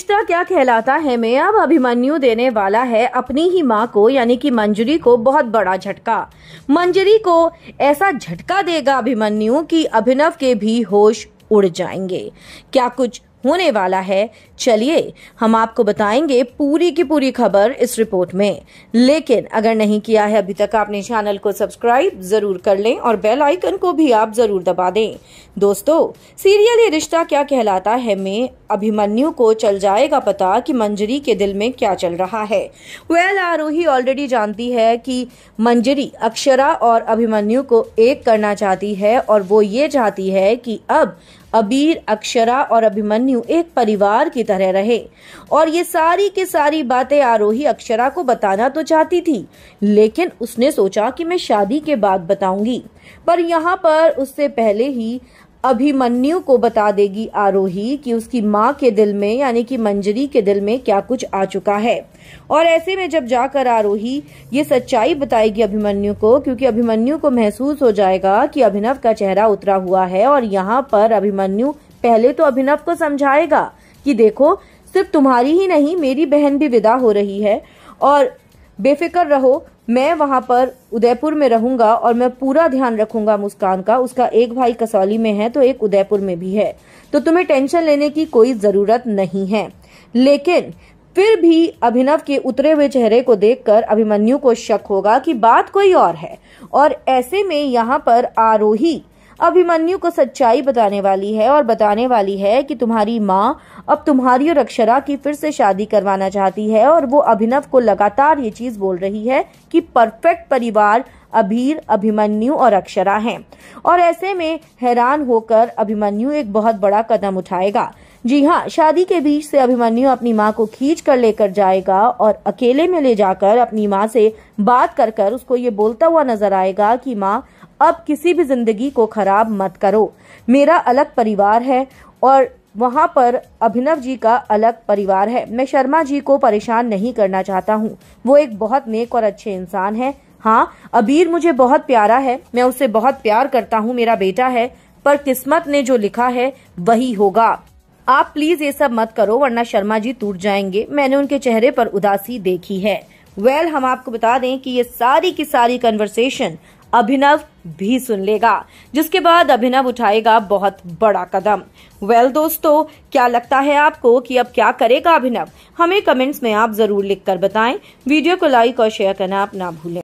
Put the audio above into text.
रिश्ता क्या कहलाता है में अब अभिमन्यु देने वाला है अपनी ही माँ को यानी कि मंजरी को बहुत बड़ा झटका मंजरी को ऐसा झटका देगा अभिमन्यु कि अभिनव के भी होश उड़ जाएंगे क्या कुछ होने वाला है चलिए हम आपको बताएंगे पूरी की पूरी खबर इस रिपोर्ट में लेकिन अगर नहीं किया है अभी तक आपने चैनल को सब्सक्राइब जरूर कर लें और बेल आइकन को भी आप जरूर दबा दें दोस्तों सीरियल ये रिश्ता क्या कहलाता है में अभिमन्यु को चल जाएगा पता कि मंजरी के दिल में क्या चल रहा है वेल आरोही ऑलरेडी जानती है कि मंजरी अक्षरा और अभिमन्यु को एक करना चाहती है और वो ये चाहती है कि अब अबीर अक्षरा और अभिमन्यु एक परिवार की तरह रहे और ये सारी के सारी बातें आरोही अक्षरा को बताना तो चाहती थी लेकिन उसने सोचा कि मैं शादी के बाद बताऊंगी पर यहाँ पर उससे पहले ही अभिमन्यु को बता देगी आरोही कि उसकी माँ के दिल में यानी कि मंजरी के दिल में क्या कुछ आ चुका है और ऐसे में जब जाकर आरोही ये सच्चाई बताएगी अभिमन्यु को क्योंकि अभिमन्यु को महसूस हो जाएगा कि अभिनव का चेहरा उतरा हुआ है और यहाँ पर अभिमन्यु पहले तो अभिनव को समझाएगा कि देखो सिर्फ तुम्हारी ही नहीं मेरी बहन भी विदा हो रही है और बेफिक्र रहो मैं वहां पर उदयपुर में रहूंगा और मैं पूरा ध्यान रखूंगा मुस्कान का उसका एक भाई कसौली में है तो एक उदयपुर में भी है तो तुम्हें टेंशन लेने की कोई जरूरत नहीं है लेकिन फिर भी अभिनव के उतरे हुए चेहरे को देखकर अभिमन्यु को शक होगा कि बात कोई और है और ऐसे में यहाँ पर आरोही अभिमन्यु को सच्चाई बताने वाली है और बताने वाली है कि तुम्हारी माँ अब तुम्हारी और अक्षरा की फिर से शादी करवाना चाहती है और वो अभिनव को लगातार ये चीज बोल रही है कि परफेक्ट परिवार अभीर अभिमन्यु और अक्षरा हैं और ऐसे में हैरान होकर अभिमन्यु एक बहुत बड़ा कदम उठाएगा जी हाँ शादी के बीच से अभिमन्यु अपनी माँ को खींच कर लेकर जाएगा और अकेले में ले जाकर अपनी माँ से बात कर कर उसको ये बोलता हुआ नजर आएगा कि माँ अब किसी भी जिंदगी को खराब मत करो मेरा अलग परिवार है और वहाँ पर अभिनव जी का अलग परिवार है मैं शर्मा जी को परेशान नहीं करना चाहता हूँ वो एक बहुत नेक और अच्छे इंसान है हाँ अबीर मुझे बहुत प्यारा है मैं उसे बहुत प्यार करता हूँ मेरा बेटा है पर किस्मत ने जो लिखा है वही होगा आप प्लीज ये सब मत करो वरना शर्मा जी टूट जाएंगे मैंने उनके चेहरे पर उदासी देखी है वेल well, हम आपको बता दें कि ये सारी की सारी कन्वर्सेशन अभिनव भी सुन लेगा जिसके बाद अभिनव उठाएगा बहुत बड़ा कदम वेल well, दोस्तों क्या लगता है आपको कि अब क्या करेगा अभिनव हमें कमेंट्स में आप जरूर लिखकर बताएं वीडियो को लाइक और शेयर करना आप ना भूलें